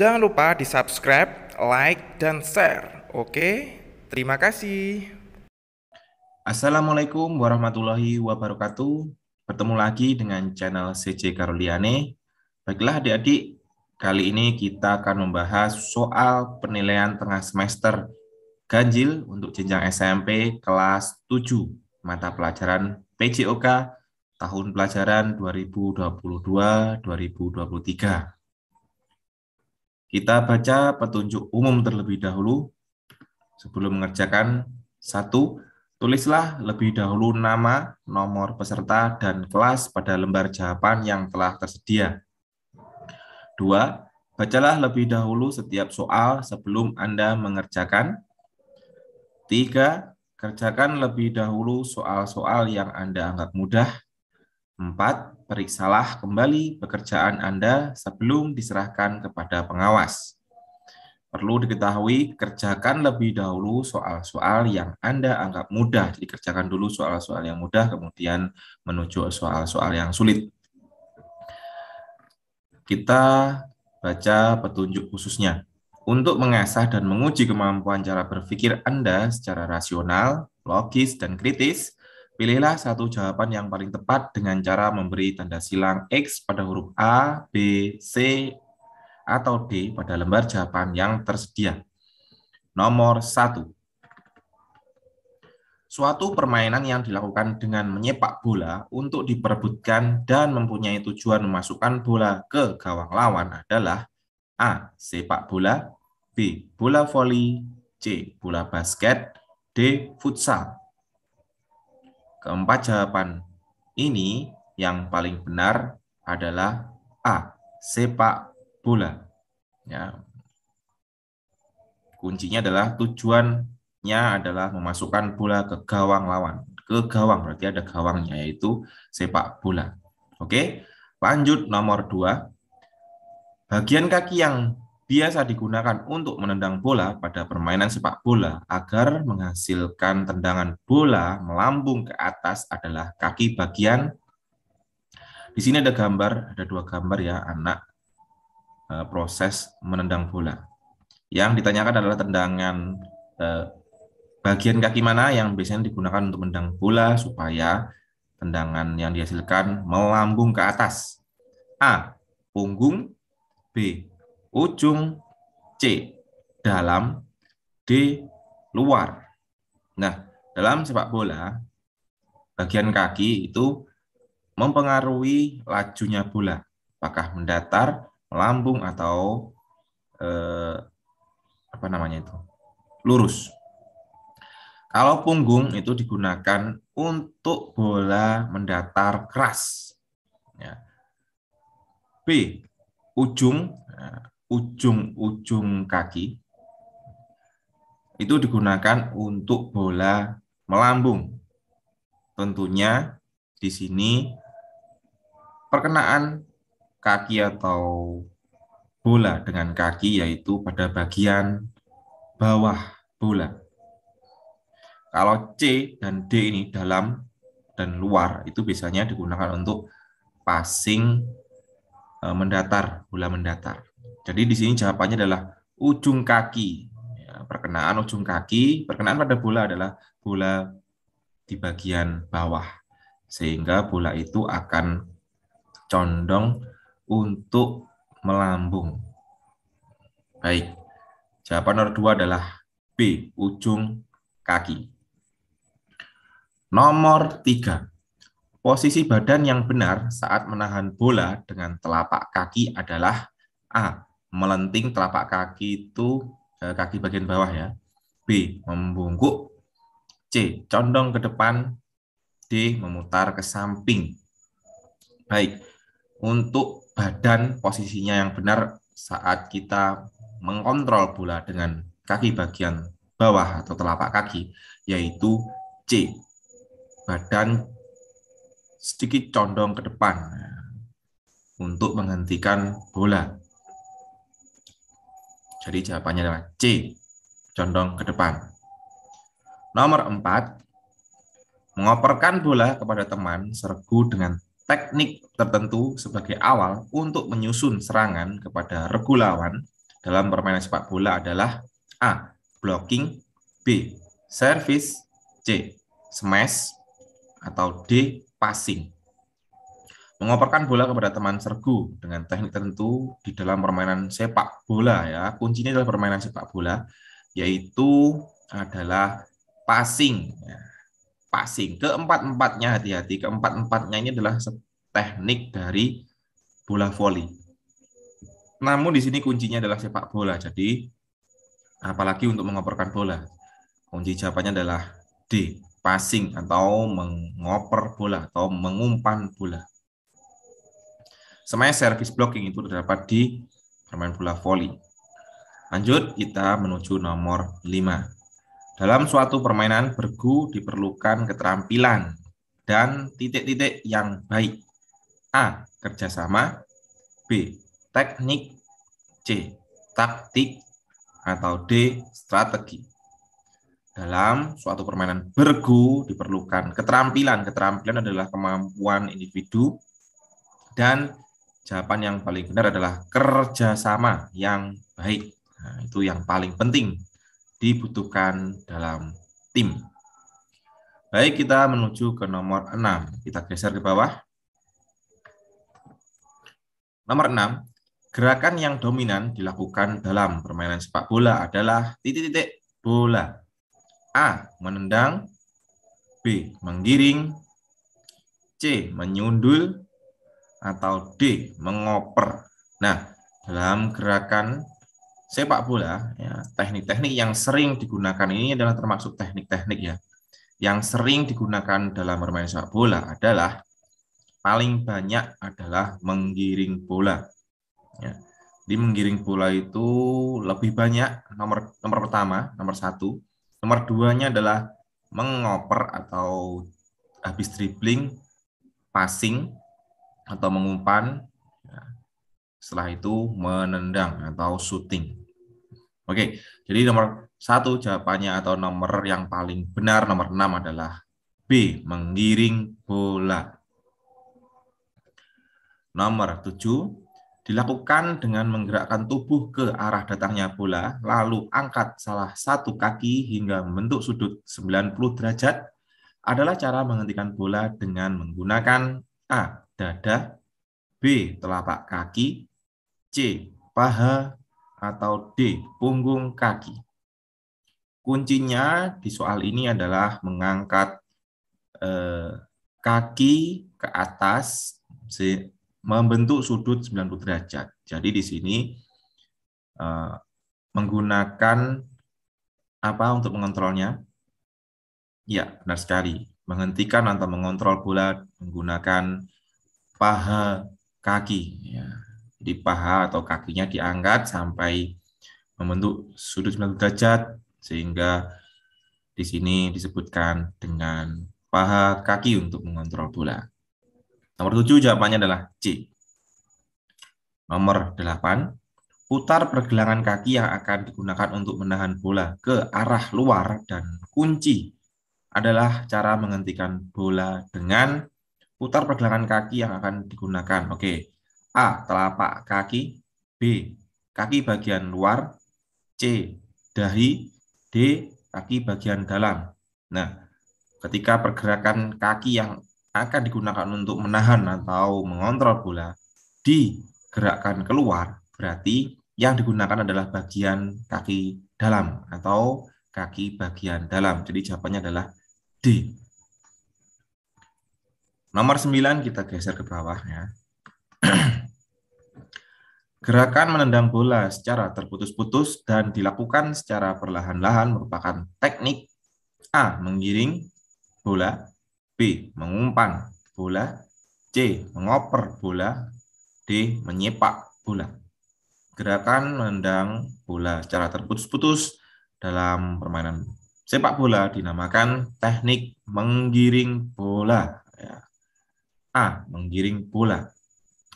Jangan lupa di subscribe, like, dan share. Oke, terima kasih. Assalamualaikum warahmatullahi wabarakatuh. Bertemu lagi dengan channel CC Karoliane. Baiklah adik-adik, kali ini kita akan membahas soal penilaian tengah semester ganjil untuk jenjang SMP kelas 7 mata pelajaran PJOK tahun pelajaran 2022-2023. Kita baca petunjuk umum terlebih dahulu. Sebelum mengerjakan satu, tulislah lebih dahulu nama, nomor peserta, dan kelas pada lembar jawaban yang telah tersedia. Dua, bacalah lebih dahulu setiap soal sebelum Anda mengerjakan. Tiga, kerjakan lebih dahulu soal-soal yang Anda anggap mudah. Empat, periksalah kembali pekerjaan Anda sebelum diserahkan kepada pengawas. Perlu diketahui, kerjakan lebih dahulu soal-soal yang Anda anggap mudah. Jadi kerjakan dulu soal-soal yang mudah, kemudian menuju soal-soal yang sulit. Kita baca petunjuk khususnya. Untuk mengasah dan menguji kemampuan cara berpikir Anda secara rasional, logis, dan kritis, Pilihlah satu jawaban yang paling tepat dengan cara memberi tanda silang X pada huruf A, B, C, atau D pada lembar jawaban yang tersedia. Nomor 1. Suatu permainan yang dilakukan dengan menyepak bola untuk diperebutkan dan mempunyai tujuan memasukkan bola ke gawang lawan adalah A. Sepak bola B. Bola voli C. Bola basket D. Futsal Keempat jawaban ini yang paling benar adalah A, sepak bola. Ya. Kuncinya adalah tujuannya adalah memasukkan bola ke gawang lawan. Ke gawang berarti ada gawangnya yaitu sepak bola. Oke, lanjut nomor dua. Bagian kaki yang biasa digunakan untuk menendang bola pada permainan sepak bola agar menghasilkan tendangan bola melambung ke atas adalah kaki bagian. Di sini ada gambar, ada dua gambar ya anak e, proses menendang bola. Yang ditanyakan adalah tendangan e, bagian kaki mana yang biasanya digunakan untuk menendang bola supaya tendangan yang dihasilkan melambung ke atas. A. Punggung B ujung C dalam D luar. Nah, dalam sepak bola bagian kaki itu mempengaruhi lajunya bola, apakah mendatar, melambung atau eh, apa namanya itu? lurus. Kalau punggung itu digunakan untuk bola mendatar keras. Ya. B. Ujung. Nah, ujung-ujung kaki itu digunakan untuk bola melambung. Tentunya di sini perkenaan kaki atau bola dengan kaki yaitu pada bagian bawah bola. Kalau C dan D ini dalam dan luar itu biasanya digunakan untuk passing eh, mendatar, bola mendatar. Jadi di sini jawabannya adalah ujung kaki. Ya, perkenaan ujung kaki, perkenaan pada bola adalah bola di bagian bawah. Sehingga bola itu akan condong untuk melambung. Baik. Jawaban nomor dua adalah B, ujung kaki. Nomor tiga, posisi badan yang benar saat menahan bola dengan telapak kaki adalah A. Melenting telapak kaki itu e, kaki bagian bawah ya. B. Membungkuk. C. Condong ke depan. D. Memutar ke samping. Baik. Untuk badan posisinya yang benar saat kita mengkontrol bola dengan kaki bagian bawah atau telapak kaki yaitu C. Badan sedikit condong ke depan e, untuk menghentikan bola. Jadi jawabannya adalah C, condong ke depan. Nomor 4, mengoperkan bola kepada teman sergu dengan teknik tertentu sebagai awal untuk menyusun serangan kepada regu lawan dalam permainan sepak bola adalah A. Blocking B. Service C. Smash atau D. Passing Mengoperkan bola kepada teman sergu dengan teknik tertentu di dalam permainan sepak bola ya. Kuncinya adalah permainan sepak bola yaitu adalah passing. Ya. Passing. Keempat-empatnya hati-hati. Keempat-empatnya ini adalah teknik dari bola voli. Namun di sini kuncinya adalah sepak bola. Jadi apalagi untuk mengoperkan bola. Kunci jawabannya adalah D, passing atau mengoper bola atau mengumpan bola. Semuanya service blocking itu terdapat di permain bola voli. Lanjut, kita menuju nomor 5. Dalam suatu permainan bergu diperlukan keterampilan dan titik-titik yang baik. A. Kerjasama B. Teknik C. Taktik atau D. Strategi dalam suatu permainan bergu diperlukan keterampilan. Keterampilan adalah kemampuan individu dan jawaban yang paling benar adalah kerjasama yang baik. Nah, itu yang paling penting dibutuhkan dalam tim. Baik, kita menuju ke nomor 6. Kita geser ke bawah. Nomor 6, gerakan yang dominan dilakukan dalam permainan sepak bola adalah titik-titik bola. A. Menendang B. Menggiring C. Menyundul atau D mengoper. Nah, dalam gerakan sepak bola, teknik ya, teknik-teknik yang sering digunakan ini adalah termasuk teknik-teknik ya, yang sering digunakan dalam bermain sepak bola adalah paling banyak adalah menggiring bola. Ya. Di menggiring bola itu lebih banyak nomor nomor pertama, nomor satu, nomor duanya adalah mengoper atau habis dribbling, passing, atau mengumpan. Ya. Setelah itu menendang atau shooting. Oke, jadi nomor satu jawabannya atau nomor yang paling benar nomor enam adalah B, menggiring bola. Nomor tujuh dilakukan dengan menggerakkan tubuh ke arah datangnya bola, lalu angkat salah satu kaki hingga membentuk sudut 90 derajat adalah cara menghentikan bola dengan menggunakan A dada, B. Telapak kaki, C. Paha, atau D. Punggung kaki. Kuncinya di soal ini adalah mengangkat eh, kaki ke atas membentuk sudut 90 derajat. Jadi di sini eh, menggunakan apa untuk mengontrolnya? Ya, benar sekali. Menghentikan atau mengontrol bola menggunakan paha kaki. Ya. Jadi paha atau kakinya diangkat sampai membentuk sudut 90 derajat sehingga di sini disebutkan dengan paha kaki untuk mengontrol bola. Nomor 7 jawabannya adalah C. Nomor 8, putar pergelangan kaki yang akan digunakan untuk menahan bola ke arah luar dan kunci adalah cara menghentikan bola dengan putar pergelangan kaki yang akan digunakan. Oke. A. Telapak kaki. B. Kaki bagian luar. C. Dahi. D. Kaki bagian dalam. Nah, ketika pergerakan kaki yang akan digunakan untuk menahan atau mengontrol bola digerakkan keluar, berarti yang digunakan adalah bagian kaki dalam atau kaki bagian dalam. Jadi jawabannya adalah D. Nomor 9 kita geser ke bawahnya. Gerakan menendang bola secara terputus-putus dan dilakukan secara perlahan-lahan merupakan teknik A. Menggiring bola B. Mengumpan bola C. Mengoper bola D. Menyepak bola Gerakan menendang bola secara terputus-putus dalam permainan sepak bola dinamakan teknik menggiring bola. A. Menggiring bola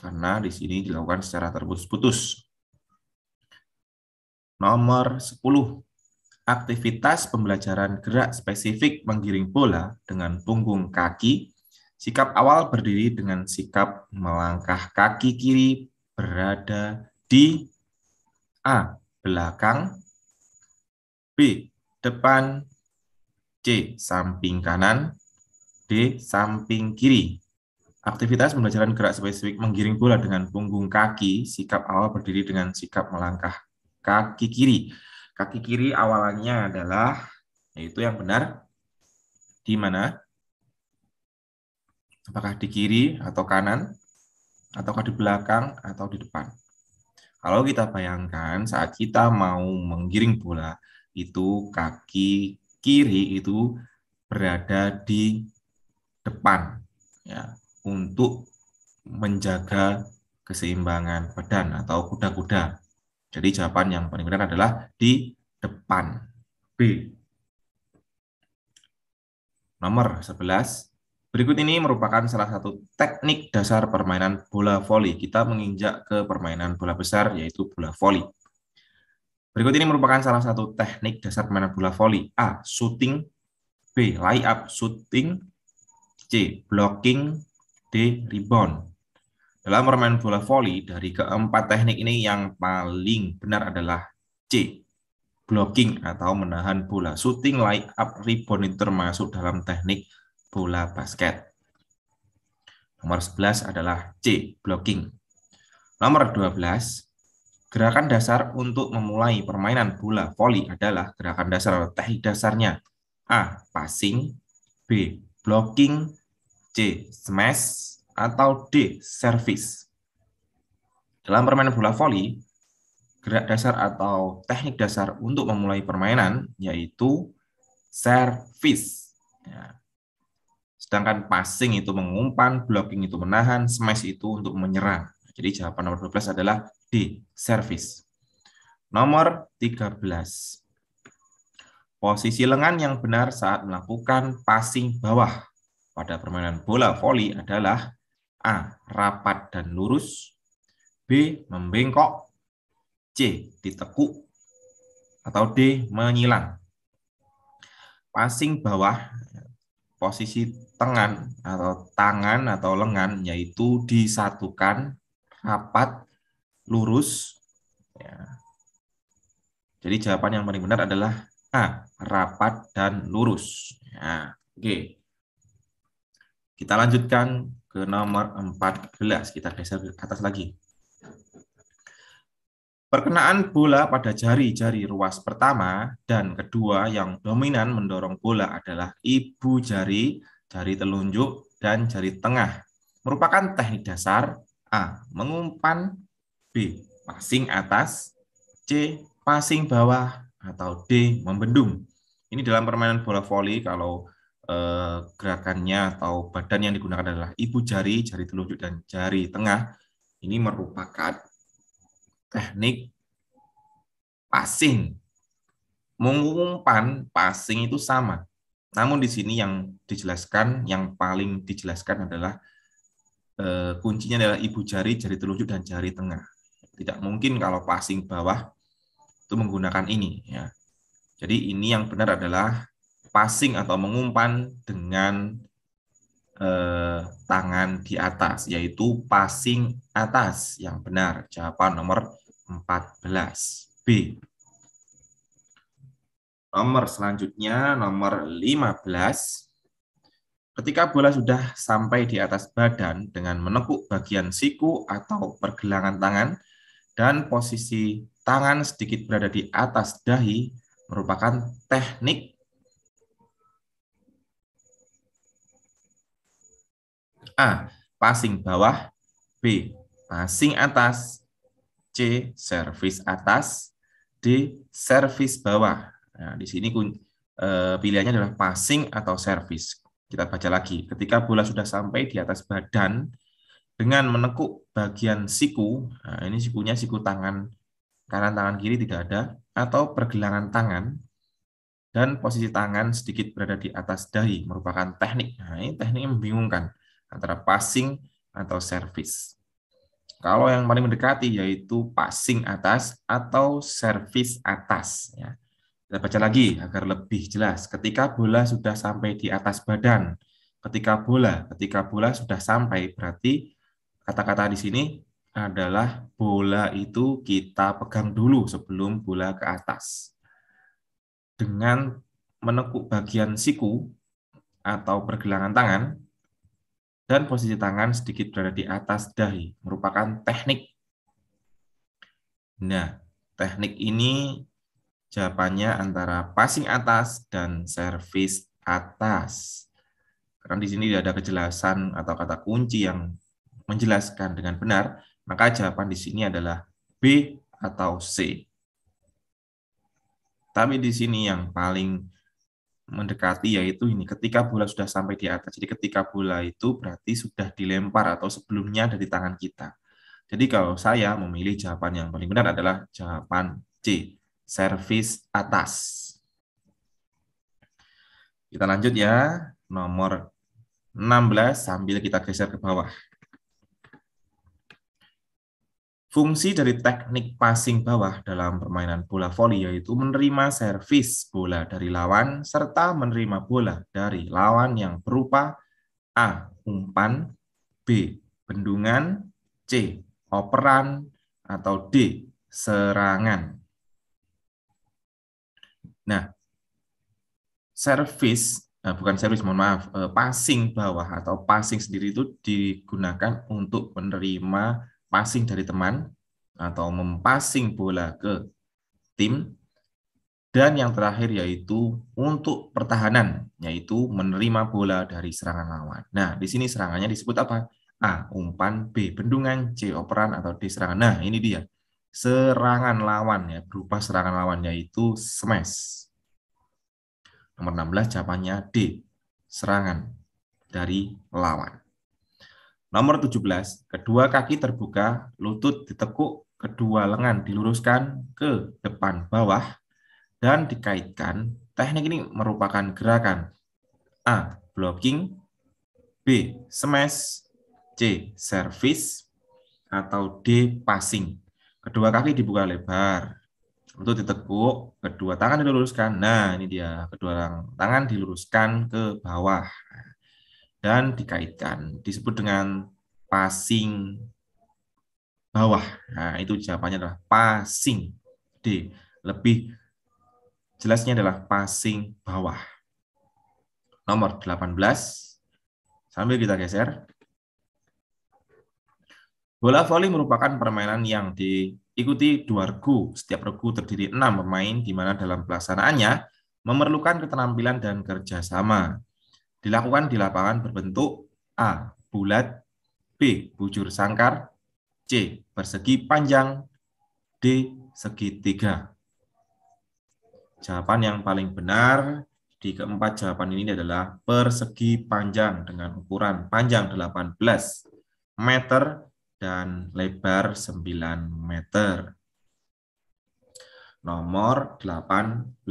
Karena di sini dilakukan secara terputus-putus. Nomor 10. Aktivitas pembelajaran gerak spesifik menggiring bola dengan punggung kaki. Sikap awal berdiri dengan sikap melangkah kaki kiri berada di A. Belakang B. Depan C. Samping kanan D. Samping kiri Aktivitas pembelajaran gerak spesifik menggiring bola dengan punggung kaki, sikap awal berdiri dengan sikap melangkah kaki kiri. Kaki kiri awalannya adalah, yaitu yang benar, di mana? Apakah di kiri atau kanan, ataukah di belakang, atau di depan. Kalau kita bayangkan saat kita mau menggiring bola, itu kaki kiri itu berada di depan. Ya, untuk menjaga keseimbangan badan atau kuda-kuda. Jadi jawaban yang paling benar adalah di depan. B. Nomor 11. Berikut ini merupakan salah satu teknik dasar permainan bola voli. Kita menginjak ke permainan bola besar, yaitu bola voli. Berikut ini merupakan salah satu teknik dasar permainan bola voli. A. Shooting. B. up shooting. C. Blocking. D. Rebound. Dalam bermain bola voli, dari keempat teknik ini yang paling benar adalah C. Blocking atau menahan bola. Shooting, line up, rebound itu termasuk dalam teknik bola basket. Nomor 11 adalah C. Blocking. Nomor 12, Gerakan dasar untuk memulai permainan bola voli adalah gerakan dasar atau teknik dasarnya A. Passing B. Blocking C. Smash atau D. Service. Dalam permainan bola voli, gerak dasar atau teknik dasar untuk memulai permainan yaitu service. Ya. Sedangkan passing itu mengumpan, blocking itu menahan, smash itu untuk menyerang. Jadi jawaban nomor 12 adalah D. Service. Nomor 13. Posisi lengan yang benar saat melakukan passing bawah pada permainan bola voli adalah A. Rapat dan lurus B. Membengkok C. Ditekuk atau D. Menyilang Passing bawah posisi tangan atau tangan atau lengan yaitu disatukan rapat lurus ya. Jadi jawaban yang paling benar adalah A, rapat dan lurus. Ya, oke. Okay. Kita lanjutkan ke nomor 14. Kita geser ke atas lagi. Perkenaan bola pada jari-jari ruas pertama dan kedua yang dominan mendorong bola adalah ibu jari, jari telunjuk, dan jari tengah. Merupakan teknik dasar A. Mengumpan B. Passing atas C. Passing bawah atau D. Membendung. Ini dalam permainan bola voli kalau Eh, gerakannya atau badan yang digunakan adalah ibu jari, jari telunjuk dan jari tengah. Ini merupakan teknik passing. Mengumpan passing itu sama. Namun di sini yang dijelaskan, yang paling dijelaskan adalah eh, kuncinya adalah ibu jari, jari telunjuk dan jari tengah. Tidak mungkin kalau passing bawah itu menggunakan ini ya. Jadi ini yang benar adalah passing atau mengumpan dengan eh, tangan di atas, yaitu passing atas yang benar. Jawaban nomor 14. B. Nomor selanjutnya, nomor 15. Ketika bola sudah sampai di atas badan dengan menekuk bagian siku atau pergelangan tangan, dan posisi tangan sedikit berada di atas dahi merupakan teknik A. Passing bawah B. Passing atas C. Service atas D. Service bawah Nah, di sini eh, pilihannya adalah passing atau service. Kita baca lagi. Ketika bola sudah sampai di atas badan dengan menekuk bagian siku, nah ini sikunya siku tangan kanan tangan kiri tidak ada atau pergelangan tangan dan posisi tangan sedikit berada di atas dahi merupakan teknik. Nah, ini teknik yang membingungkan antara passing atau service. Kalau yang paling mendekati yaitu passing atas atau service atas. Ya. Kita baca lagi agar lebih jelas. Ketika bola sudah sampai di atas badan, ketika bola, ketika bola sudah sampai berarti kata-kata di sini adalah bola itu kita pegang dulu sebelum bola ke atas. Dengan menekuk bagian siku atau pergelangan tangan, dan posisi tangan sedikit berada di atas dahi, merupakan teknik. Nah, teknik ini jawabannya antara passing atas dan servis atas. Karena di sini tidak ada kejelasan atau kata kunci yang menjelaskan dengan benar, maka jawaban di sini adalah B atau C. Tapi di sini yang paling mendekati yaitu ini ketika bola sudah sampai di atas. Jadi ketika bola itu berarti sudah dilempar atau sebelumnya dari tangan kita. Jadi kalau saya memilih jawaban yang paling benar adalah jawaban C, servis atas. Kita lanjut ya, nomor 16 sambil kita geser ke bawah. Fungsi dari teknik passing bawah dalam permainan bola voli yaitu menerima servis bola dari lawan serta menerima bola dari lawan yang berupa A. umpan, B. bendungan, C. operan atau D. serangan. Nah, servis eh, bukan servis, mohon maaf, eh, passing bawah atau passing sendiri itu digunakan untuk menerima passing dari teman atau mempassing bola ke tim dan yang terakhir yaitu untuk pertahanan yaitu menerima bola dari serangan lawan. Nah, di sini serangannya disebut apa? A. umpan, B. bendungan, C. operan atau D. serangan. Nah, ini dia. Serangan lawan ya, berupa serangan lawan yaitu smash. Nomor 16 jawabannya D. Serangan dari lawan. Nomor 17, kedua kaki terbuka, lutut ditekuk, kedua lengan diluruskan ke depan bawah, dan dikaitkan. Teknik ini merupakan gerakan A. Blocking B. Smash C. Service atau D. Passing Kedua kaki dibuka lebar, lutut ditekuk, kedua tangan diluruskan. Nah, ini dia. Kedua tangan diluruskan ke bawah dan dikaitkan. Disebut dengan passing bawah. Nah, itu jawabannya adalah passing D. Lebih jelasnya adalah passing bawah. Nomor 18. Sambil kita geser. Bola voli merupakan permainan yang diikuti dua regu. Setiap regu terdiri enam pemain, di mana dalam pelaksanaannya memerlukan keterampilan dan kerjasama dilakukan di lapangan berbentuk A. Bulat B. Bujur sangkar C. Persegi panjang D. Segitiga Jawaban yang paling benar di keempat jawaban ini adalah persegi panjang dengan ukuran panjang 18 meter dan lebar 9 meter. Nomor 18.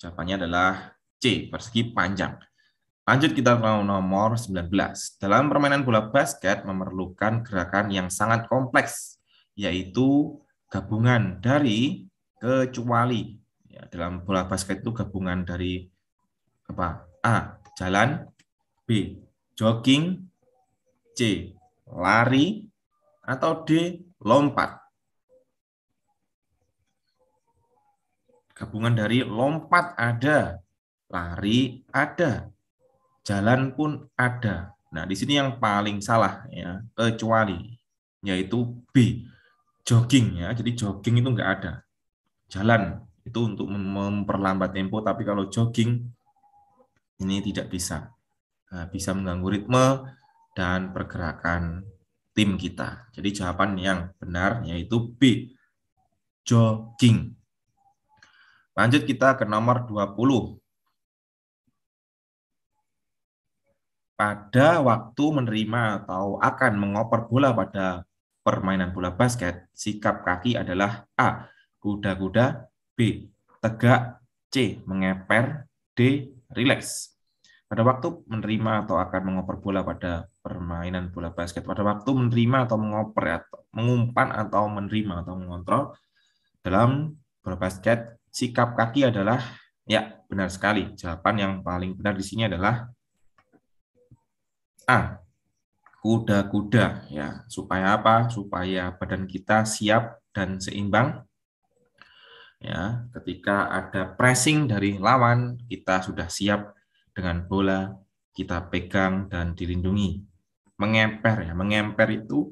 Jawabannya adalah C, persegi panjang. Lanjut kita ke nomor 19. Dalam permainan bola basket memerlukan gerakan yang sangat kompleks, yaitu gabungan dari kecuali. Ya, dalam bola basket itu gabungan dari apa? A. Jalan, B. Jogging, C. Lari, atau D. Lompat. Gabungan dari lompat ada, lari ada, jalan pun ada. Nah, di sini yang paling salah ya, kecuali yaitu B, jogging ya. Jadi jogging itu enggak ada. Jalan itu untuk memperlambat tempo, tapi kalau jogging ini tidak bisa. Nah, bisa mengganggu ritme dan pergerakan tim kita. Jadi jawaban yang benar yaitu B, jogging. Lanjut kita ke nomor 20. pada waktu menerima atau akan mengoper bola pada permainan bola basket, sikap kaki adalah A. Kuda-kuda, B. Tegak, C. Mengeper, D. Relax. Pada waktu menerima atau akan mengoper bola pada permainan bola basket, pada waktu menerima atau mengoper atau mengumpan atau menerima atau mengontrol dalam bola basket, sikap kaki adalah ya benar sekali. Jawaban yang paling benar di sini adalah A. Kuda-kuda ya. Supaya apa? Supaya badan kita siap dan seimbang. Ya, ketika ada pressing dari lawan, kita sudah siap dengan bola, kita pegang dan dilindungi. Mengemper ya, mengemper itu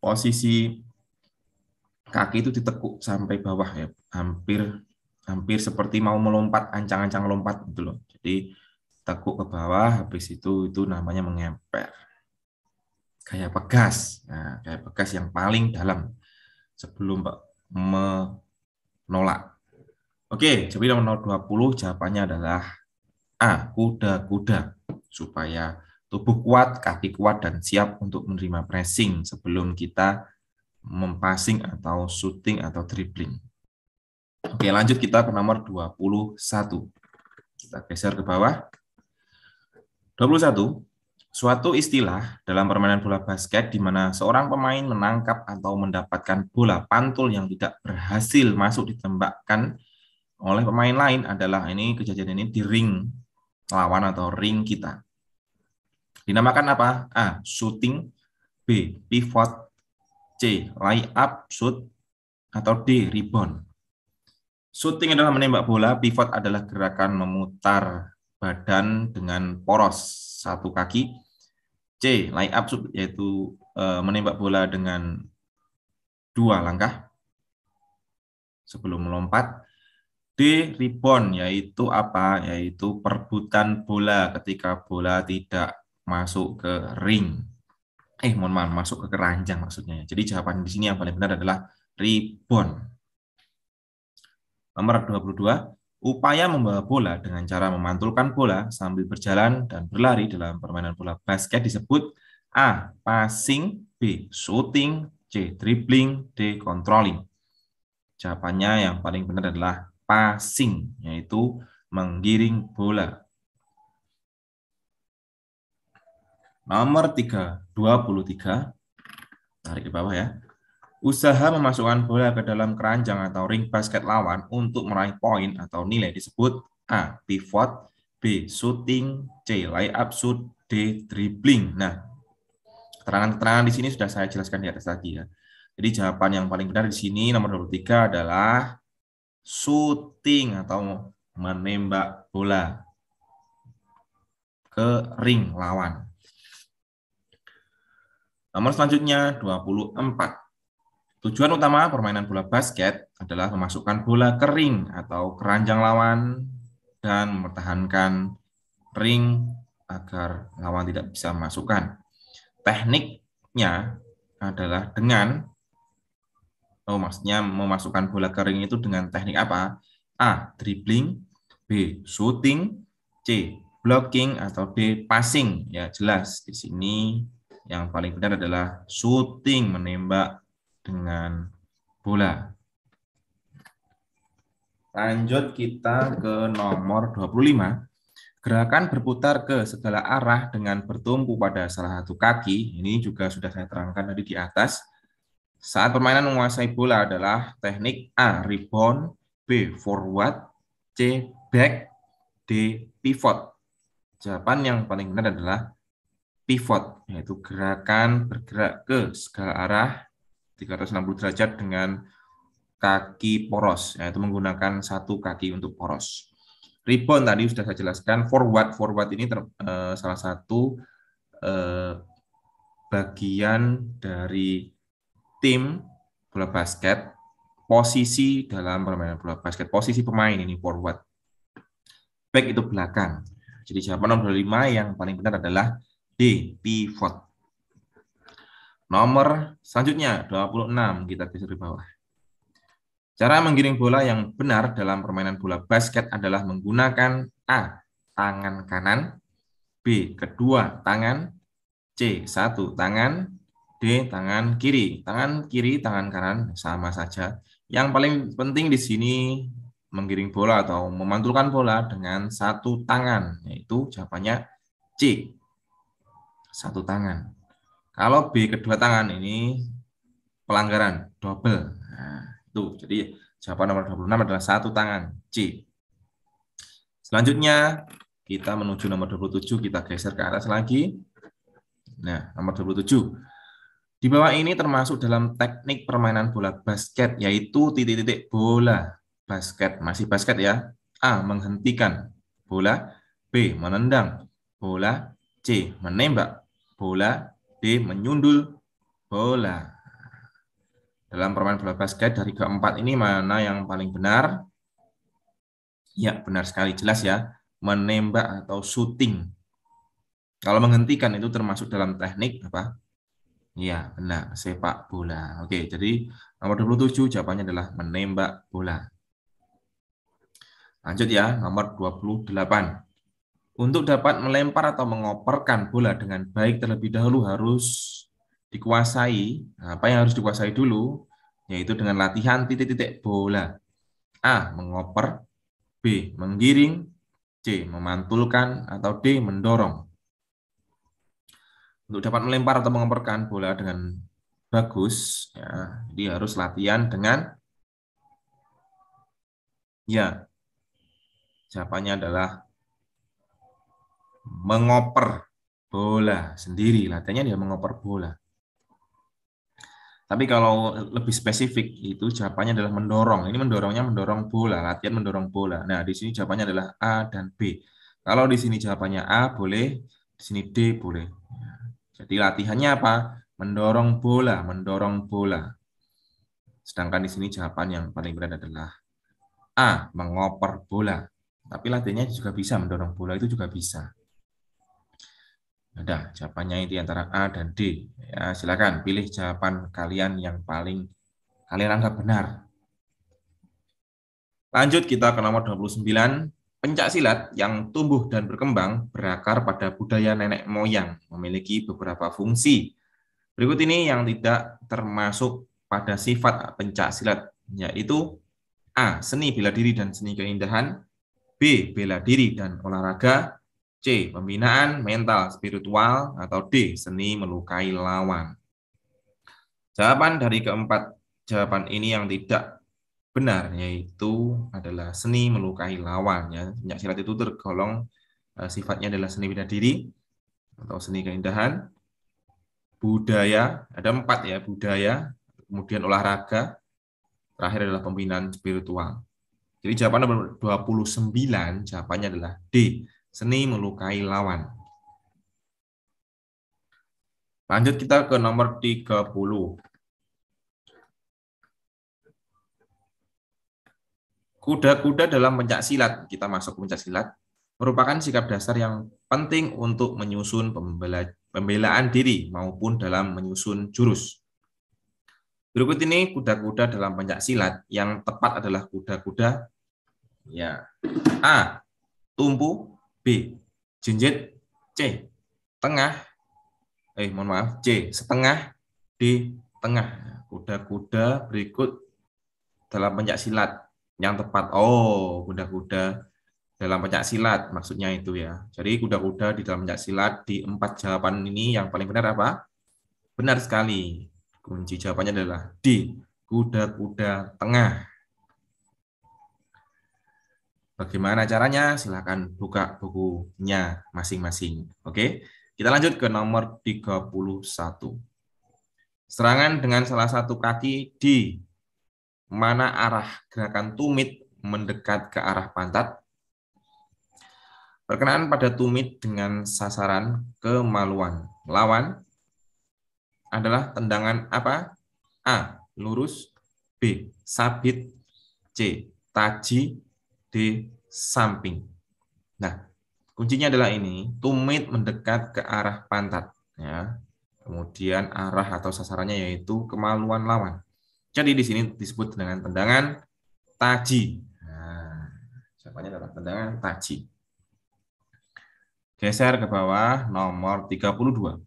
posisi kaki itu ditekuk sampai bawah ya, hampir hampir seperti mau melompat, ancang-ancang lompat gitu loh. Jadi tekuk ke bawah, habis itu itu namanya mengemper. kayak pegas, nah, gaya pegas yang paling dalam sebelum menolak. Oke, jadi nomor 20 jawabannya adalah A, kuda-kuda. Supaya tubuh kuat, kaki kuat, dan siap untuk menerima pressing sebelum kita mempassing atau shooting atau dribbling. Oke, lanjut kita ke nomor 21. Kita geser ke bawah. 21. Suatu istilah dalam permainan bola basket di mana seorang pemain menangkap atau mendapatkan bola pantul yang tidak berhasil masuk ditembakkan oleh pemain lain adalah ini kejadian ini di ring lawan atau ring kita. Dinamakan apa? A. Shooting B. Pivot C. Lay up shoot atau D. Rebound. Shooting adalah menembak bola, pivot adalah gerakan memutar badan dengan poros satu kaki. C. Lay up yaitu e, menembak bola dengan dua langkah sebelum melompat. D. Rebound yaitu apa? Yaitu perbutan bola ketika bola tidak masuk ke ring. Eh, mohon maaf, masuk ke keranjang maksudnya. Jadi jawaban di sini yang paling benar adalah rebound. Nomor 22, Upaya membawa bola dengan cara memantulkan bola sambil berjalan dan berlari dalam permainan bola basket disebut A. Passing B. Shooting C. Dribbling D. Controlling Jawabannya yang paling benar adalah passing, yaitu menggiring bola. Nomor 3, 23. Tarik ke bawah ya. Usaha memasukkan bola ke dalam keranjang atau ring basket lawan untuk meraih poin atau nilai disebut A. Pivot, B. Shooting, C. Layup shoot, D. Dribbling. Nah, keterangan-keterangan di sini sudah saya jelaskan di atas tadi ya. Jadi jawaban yang paling benar di sini nomor 23 adalah shooting atau menembak bola ke ring lawan. Nomor selanjutnya 24. Tujuan utama permainan bola basket adalah memasukkan bola kering atau keranjang lawan dan mempertahankan ring agar lawan tidak bisa memasukkan. Tekniknya adalah dengan oh maksudnya memasukkan bola kering itu dengan teknik apa? A. Dribbling, B. Shooting, C. Blocking atau D. Passing. Ya jelas di sini yang paling benar adalah shooting menembak dengan bola. Lanjut kita ke nomor 25. Gerakan berputar ke segala arah dengan bertumpu pada salah satu kaki, ini juga sudah saya terangkan tadi di atas. Saat permainan menguasai bola adalah teknik A. Rebound, B. Forward, C. Back, D. Pivot. Jawaban yang paling benar adalah pivot, yaitu gerakan bergerak ke segala arah 360 derajat dengan kaki poros, yaitu nah, menggunakan satu kaki untuk poros. Ribbon tadi sudah saya jelaskan, forward, forward ini ter, e, salah satu e, bagian dari tim bola basket, posisi dalam permainan bola basket, posisi pemain ini forward. Back itu belakang. Jadi jawaban nomor 5 yang paling benar adalah D, pivot. Nomor selanjutnya 26 kita geser di bawah. Cara menggiring bola yang benar dalam permainan bola basket adalah menggunakan A. tangan kanan, B. kedua tangan, C. satu tangan, D. tangan kiri. Tangan kiri, tangan kanan sama saja. Yang paling penting di sini menggiring bola atau memantulkan bola dengan satu tangan, yaitu jawabannya C. Satu tangan. Kalau B kedua tangan ini pelanggaran double. Nah, itu jadi jawaban nomor 26 adalah satu tangan C. Selanjutnya kita menuju nomor 27 kita geser ke atas lagi. Nah, nomor 27. Di bawah ini termasuk dalam teknik permainan bola basket, yaitu titik-titik bola basket. Masih basket ya. A. Menghentikan bola. B. Menendang bola. C. Menembak bola. D. Menyundul bola. Dalam permainan bola basket dari keempat ini mana yang paling benar? Ya, benar sekali. Jelas ya. Menembak atau shooting. Kalau menghentikan itu termasuk dalam teknik apa? Ya benar. Sepak bola. Oke, jadi nomor 27 jawabannya adalah menembak bola. Lanjut ya, nomor 28. Untuk dapat melempar atau mengoperkan bola dengan baik terlebih dahulu harus dikuasai. Nah, apa yang harus dikuasai dulu? Yaitu dengan latihan titik-titik bola. A. Mengoper. B. Menggiring. C. Memantulkan. Atau D. Mendorong. Untuk dapat melempar atau mengoperkan bola dengan bagus, ya, jadi harus latihan dengan ya jawabannya adalah mengoper bola sendiri. Latihannya dia mengoper bola. Tapi kalau lebih spesifik itu jawabannya adalah mendorong. Ini mendorongnya mendorong bola, latihan mendorong bola. Nah, di sini jawabannya adalah A dan B. Kalau di sini jawabannya A boleh, di sini D boleh. Jadi latihannya apa? Mendorong bola, mendorong bola. Sedangkan di sini jawaban yang paling berat adalah A, mengoper bola. Tapi latihannya juga bisa mendorong bola itu juga bisa. Ada jawabannya itu antara A dan D. Ya, silakan pilih jawaban kalian yang paling kalian anggap benar. Lanjut kita ke nomor 29. Pencak silat yang tumbuh dan berkembang berakar pada budaya nenek moyang, memiliki beberapa fungsi. Berikut ini yang tidak termasuk pada sifat pencak silat, yaitu A. Seni bela diri dan seni keindahan B. Bela diri dan olahraga C. Pembinaan mental spiritual atau D. Seni melukai lawan. Jawaban dari keempat jawaban ini yang tidak benar yaitu adalah seni melukai lawan ya. Minyak silat itu tergolong eh, sifatnya adalah seni bina diri atau seni keindahan. Budaya, ada empat ya, budaya, kemudian olahraga, terakhir adalah pembinaan spiritual. Jadi jawaban nomor 29, jawabannya adalah D, Seni melukai lawan. Lanjut kita ke nomor 30. Kuda-kuda dalam pencak silat, kita masuk pencak silat, merupakan sikap dasar yang penting untuk menyusun pembela pembelaan diri maupun dalam menyusun jurus. Berikut ini kuda-kuda dalam pencak silat yang tepat adalah kuda-kuda ya A. Tumpu B. Jinjit. C. Tengah. Eh, mohon maaf. C. Setengah. D. Tengah. Kuda-kuda berikut dalam pencak silat yang tepat. Oh, kuda-kuda dalam pencak silat maksudnya itu ya. Jadi kuda-kuda di dalam pencak silat di empat jawaban ini yang paling benar apa? Benar sekali. Kunci jawabannya adalah D. Kuda-kuda tengah. Bagaimana caranya? Silahkan buka bukunya masing-masing. Oke, kita lanjut ke nomor 31. Serangan dengan salah satu kaki di mana arah gerakan tumit mendekat ke arah pantat. Perkenaan pada tumit dengan sasaran kemaluan. Lawan adalah tendangan apa? A. Lurus. B. Sabit. C. Taji di samping. Nah, kuncinya adalah ini, tumit mendekat ke arah pantat. Ya. Kemudian arah atau sasarannya yaitu kemaluan lawan. Jadi di sini disebut dengan tendangan taji. Nah, siapanya adalah tendangan taji. Geser ke bawah nomor 32.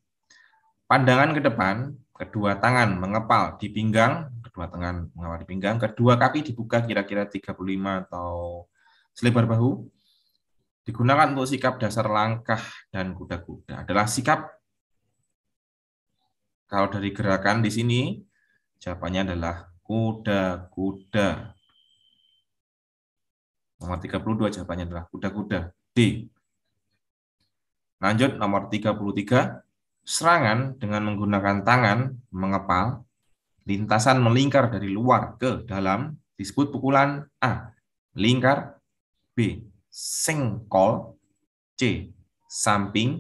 Pandangan ke depan, kedua tangan mengepal di pinggang, kedua tangan mengepal di pinggang, kedua kaki dibuka kira-kira 35 atau selebar bahu, digunakan untuk sikap dasar langkah dan kuda-kuda adalah sikap kalau dari gerakan di sini jawabannya adalah kuda-kuda. Nomor 32 jawabannya adalah kuda-kuda. D. Lanjut nomor 33 serangan dengan menggunakan tangan mengepal lintasan melingkar dari luar ke dalam disebut pukulan A. Lingkar B. Sengkol. C. Samping.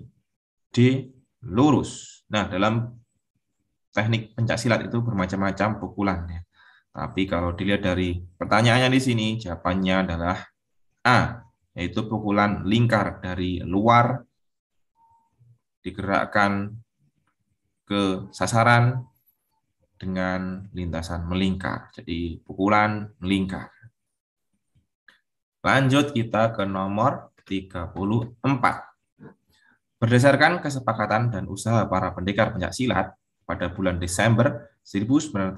D. Lurus. Nah, dalam teknik pencak silat itu bermacam-macam pukulan. Ya. Tapi kalau dilihat dari pertanyaannya di sini, jawabannya adalah A, yaitu pukulan lingkar dari luar digerakkan ke sasaran dengan lintasan melingkar. Jadi pukulan melingkar. Lanjut kita ke nomor 34. Berdasarkan kesepakatan dan usaha para pendekar pencak silat, pada bulan Desember 1950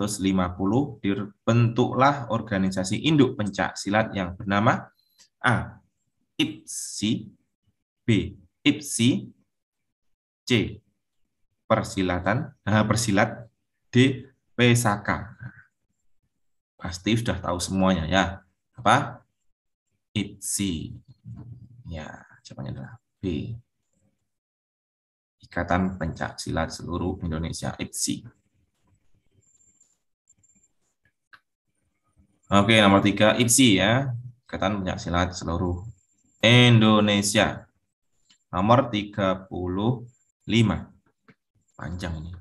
dibentuklah organisasi induk pencak silat yang bernama A. IPSI B. IPSI C. Persilatan H. Persilat D. Pesaka Pasti sudah tahu semuanya ya. Apa? Ipsi, Ya, jawabannya adalah B. Ikatan Silat Seluruh Indonesia, IPSI. Oke, nomor tiga, IPSI ya. Ikatan Silat Seluruh Indonesia. Nomor 35. Panjang ini.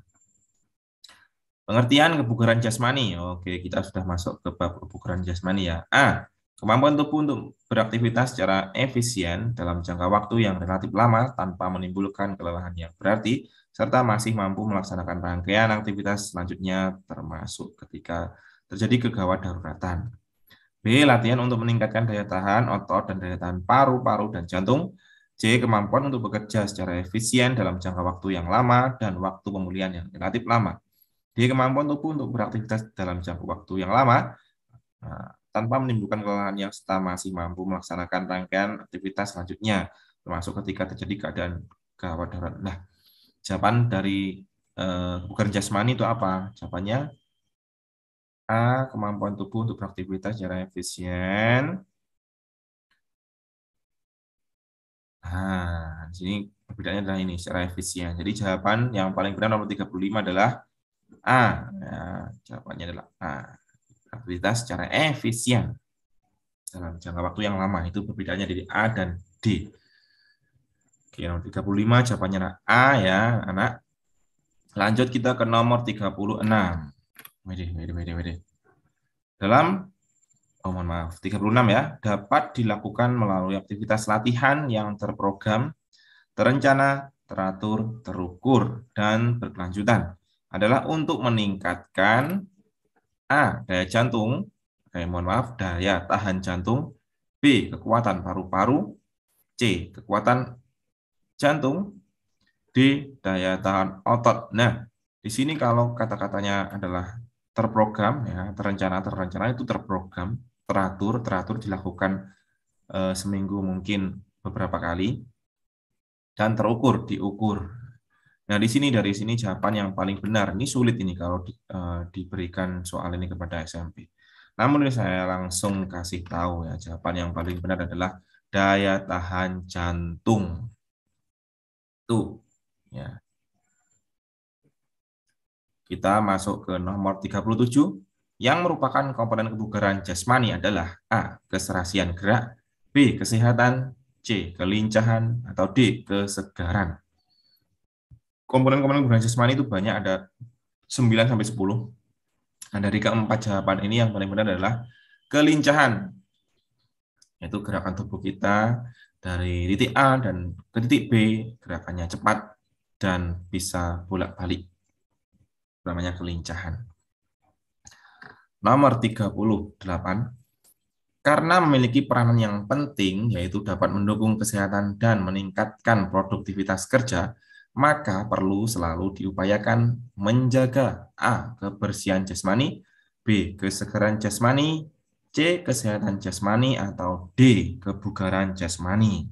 Pengertian kebugaran jasmani. Oke, kita sudah masuk ke bab kebugaran jasmani ya. A. Kemampuan tubuh untuk beraktivitas secara efisien dalam jangka waktu yang relatif lama tanpa menimbulkan kelelahan yang berarti, serta masih mampu melaksanakan rangkaian aktivitas selanjutnya termasuk ketika terjadi kegawat daruratan. B. Latihan untuk meningkatkan daya tahan otot dan daya tahan paru-paru dan jantung. C. Kemampuan untuk bekerja secara efisien dalam jangka waktu yang lama dan waktu pemulihan yang relatif lama. D. Kemampuan tubuh untuk beraktivitas dalam jangka waktu yang lama nah, tanpa menimbulkan kelelahan yang serta masih mampu melaksanakan rangkaian aktivitas selanjutnya, termasuk ketika terjadi keadaan gawat darurat. Nah, jawaban dari uh, eh, bukan jasmani itu apa? Jawabannya A. Kemampuan tubuh untuk beraktivitas secara efisien. Nah, di sini perbedaannya adalah ini, secara efisien. Jadi jawaban yang paling benar nomor 35 adalah A. Nah, jawabannya adalah A aktivitas secara efisien dalam jangka waktu yang lama. Itu perbedaannya dari A dan D. Oke, nomor 35 jawabannya A ya, anak. Lanjut kita ke nomor 36. Wede, wede, wede, wede. Dalam oh mohon maaf, 36 ya, dapat dilakukan melalui aktivitas latihan yang terprogram, terencana, teratur, terukur, dan berkelanjutan. Adalah untuk meningkatkan A. Daya jantung. Eh, mohon maaf, daya tahan jantung. B. Kekuatan paru-paru. C. Kekuatan jantung. D. Daya tahan otot. Nah, di sini kalau kata-katanya adalah terprogram, ya, terencana, terencana itu terprogram, teratur, teratur dilakukan eh, seminggu mungkin beberapa kali, dan terukur, diukur. Nah, di sini dari sini jawaban yang paling benar. Ini sulit ini kalau di, uh, diberikan soal ini kepada SMP. Namun saya langsung kasih tahu ya, jawaban yang paling benar adalah daya tahan jantung. Tuh, ya. Kita masuk ke nomor 37 yang merupakan komponen kebugaran jasmani adalah A. keserasian gerak, B. kesehatan, C. kelincahan atau D. kesegaran komponen-komponen bulan jasmani itu banyak ada 9 sampai 10. Nah, dari keempat jawaban ini yang paling benar adalah kelincahan. Yaitu gerakan tubuh kita dari titik A dan ke titik B, gerakannya cepat dan bisa bolak-balik. Namanya kelincahan. Nomor 38. Karena memiliki peranan yang penting, yaitu dapat mendukung kesehatan dan meningkatkan produktivitas kerja, maka perlu selalu diupayakan menjaga A. kebersihan jasmani, B. kesegaran jasmani, C. kesehatan jasmani, atau D. kebugaran jasmani.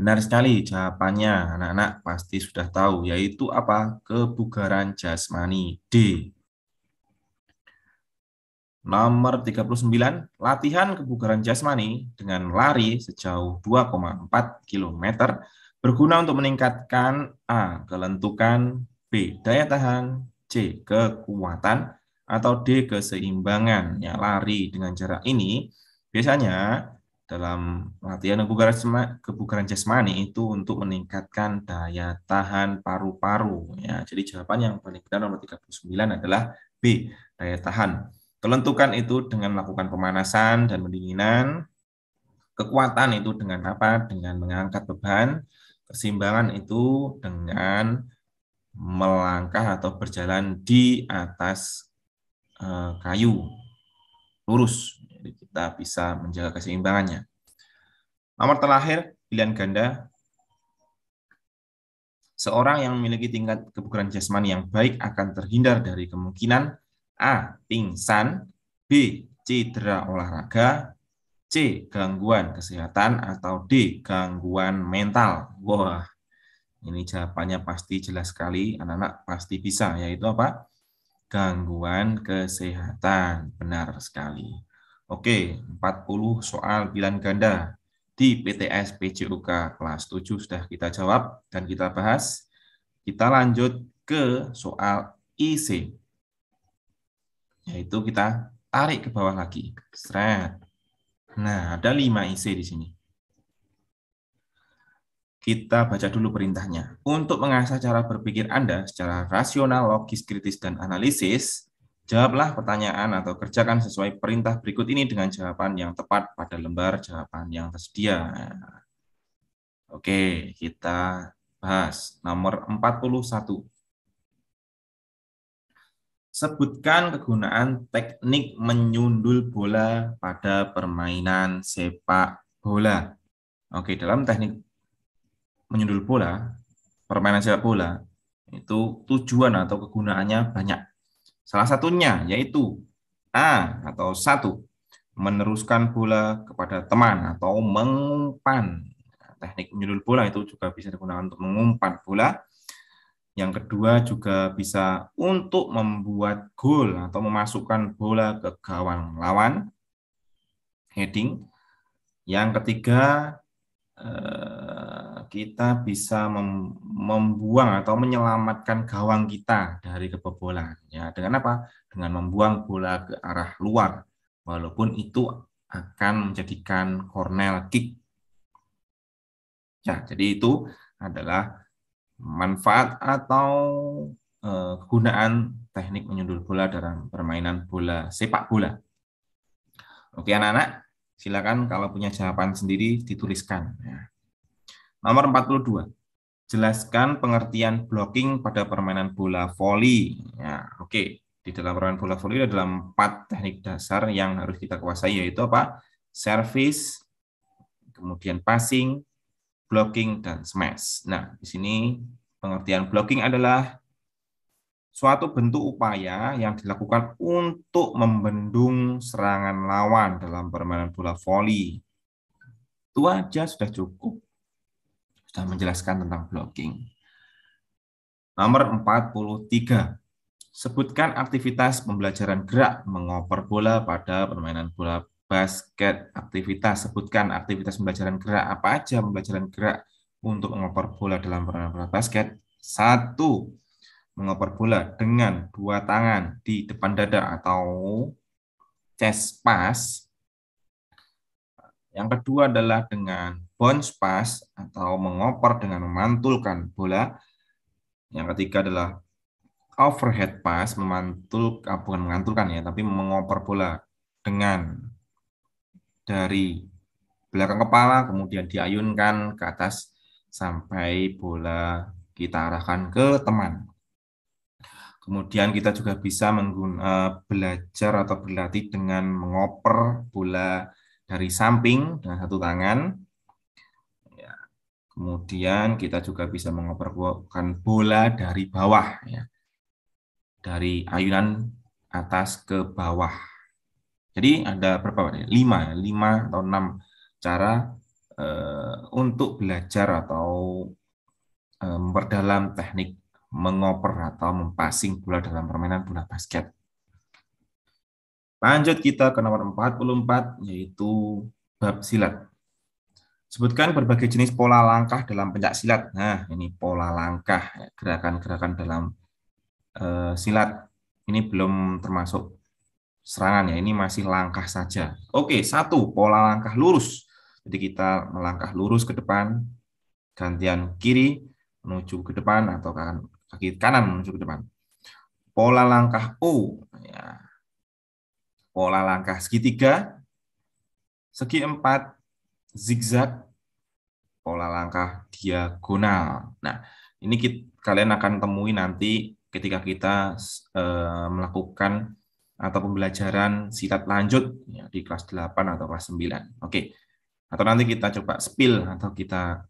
Benar sekali jawabannya, anak-anak pasti sudah tahu, yaitu apa? Kebugaran jasmani, D. Nomor 39, latihan kebugaran jasmani dengan lari sejauh 2,4 km Berguna untuk meningkatkan A. Kelentukan B. Daya tahan C. Kekuatan atau D. Keseimbangan. Ya, lari dengan jarak ini biasanya dalam latihan kebugaran, jasmani itu untuk meningkatkan daya tahan paru-paru. Ya, jadi jawaban yang paling benar nomor 39 adalah B. Daya tahan. Kelentukan itu dengan melakukan pemanasan dan pendinginan. Kekuatan itu dengan apa? Dengan mengangkat beban. Keseimbangan itu dengan melangkah atau berjalan di atas eh, kayu lurus. Jadi kita bisa menjaga keseimbangannya. Nomor terakhir, pilihan ganda. Seorang yang memiliki tingkat kebugaran jasmani yang baik akan terhindar dari kemungkinan A. Pingsan B. Cedera olahraga C. Gangguan kesehatan atau D. Gangguan mental. Wah, ini jawabannya pasti jelas sekali. Anak-anak pasti bisa, yaitu apa? Gangguan kesehatan. Benar sekali. Oke, 40 soal pilihan ganda di PTS PJUK kelas 7 sudah kita jawab dan kita bahas. Kita lanjut ke soal IC. Yaitu kita tarik ke bawah lagi. stretch Nah, ada lima IC di sini. Kita baca dulu perintahnya. Untuk mengasah cara berpikir Anda secara rasional, logis, kritis, dan analisis, jawablah pertanyaan atau kerjakan sesuai perintah berikut ini dengan jawaban yang tepat pada lembar jawaban yang tersedia. Oke, kita bahas nomor 41. Sebutkan kegunaan teknik menyundul bola pada permainan sepak bola. Oke, dalam teknik menyundul bola, permainan sepak bola itu tujuan atau kegunaannya banyak. Salah satunya yaitu A atau satu meneruskan bola kepada teman atau mengumpan. Teknik menyundul bola itu juga bisa digunakan untuk mengumpan bola yang kedua juga bisa untuk membuat gol atau memasukkan bola ke gawang lawan. Heading. Yang ketiga eh, kita bisa membuang atau menyelamatkan gawang kita dari kebobolan. Ya, dengan apa? Dengan membuang bola ke arah luar, walaupun itu akan menjadikan corner kick. Ya, jadi itu adalah manfaat atau eh, kegunaan teknik menyundul bola dalam permainan bola sepak bola. Oke anak-anak, silakan kalau punya jawaban sendiri dituliskan. Ya. Nomor 42. Jelaskan pengertian blocking pada permainan bola voli. Ya, oke. Di dalam permainan bola voli ada dalam empat teknik dasar yang harus kita kuasai yaitu apa? Service, kemudian passing, blocking, dan smash. Nah, di sini pengertian blocking adalah suatu bentuk upaya yang dilakukan untuk membendung serangan lawan dalam permainan bola voli. Itu aja sudah cukup. Sudah menjelaskan tentang blocking. Nomor 43. Sebutkan aktivitas pembelajaran gerak mengoper bola pada permainan bola basket, aktivitas, sebutkan aktivitas pembelajaran gerak apa aja pembelajaran gerak untuk mengoper bola dalam permainan basket. Satu, mengoper bola dengan dua tangan di depan dada atau chest pass. Yang kedua adalah dengan bounce pass atau mengoper dengan memantulkan bola. Yang ketiga adalah overhead pass, memantul, ah, bukan mengantulkan ya, tapi mengoper bola dengan dari belakang kepala kemudian diayunkan ke atas sampai bola kita arahkan ke teman. Kemudian kita juga bisa mengguna, eh, belajar atau berlatih dengan mengoper bola dari samping dengan satu tangan. Ya. Kemudian kita juga bisa mengoperkan bola dari bawah, ya. dari ayunan atas ke bawah. Jadi ada berapa? Ya? Lima, ya? lima atau enam cara uh, untuk belajar atau eh, memperdalam teknik mengoper atau mempassing bola dalam permainan bola basket. Lanjut kita ke nomor 44 yaitu bab silat. Sebutkan berbagai jenis pola langkah dalam pencak silat. Nah, ini pola langkah, gerakan-gerakan dalam uh, silat. Ini belum termasuk Serangan ya ini masih langkah saja. Oke, satu pola langkah lurus. Jadi kita melangkah lurus ke depan, gantian kiri menuju ke depan atau kaki kanan menuju ke depan. Pola langkah U, ya. pola langkah segitiga, segi empat, zigzag, pola langkah diagonal. Nah, ini kita, kalian akan temui nanti ketika kita e, melakukan atau pembelajaran silat lanjut ya, di kelas 8 atau kelas 9. Oke. Atau nanti kita coba spill atau kita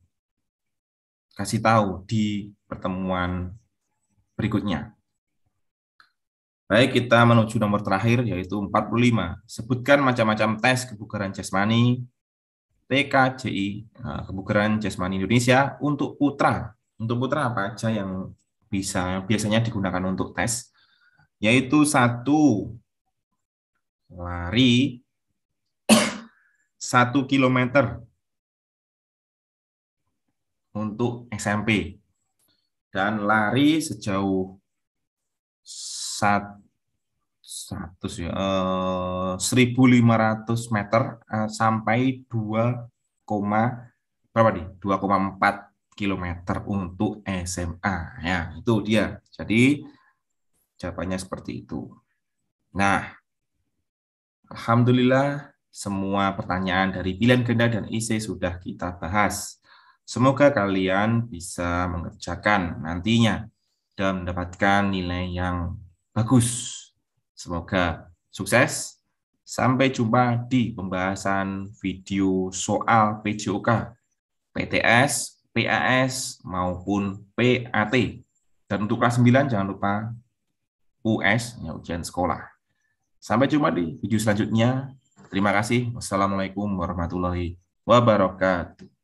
kasih tahu di pertemuan berikutnya. Baik, kita menuju nomor terakhir yaitu 45. Sebutkan macam-macam tes kebugaran jasmani TKJI e, kebugaran jasmani Indonesia untuk putra. Untuk putra apa aja yang bisa biasanya digunakan untuk tes? yaitu satu lari satu kilometer untuk SMP dan lari sejauh satu ya, eh, seribu lima ratus meter eh, sampai dua koma berapa nih empat kilometer untuk SMA ya itu dia jadi Jawabannya seperti itu. Nah, Alhamdulillah semua pertanyaan dari pilihan ganda dan IC sudah kita bahas. Semoga kalian bisa mengerjakan nantinya dan mendapatkan nilai yang bagus. Semoga sukses. Sampai jumpa di pembahasan video soal PJOK, PTS, PAS, maupun PAT. Dan untuk kelas 9 jangan lupa US, ya, ujian sekolah. Sampai jumpa di video selanjutnya. Terima kasih. Wassalamualaikum warahmatullahi wabarakatuh.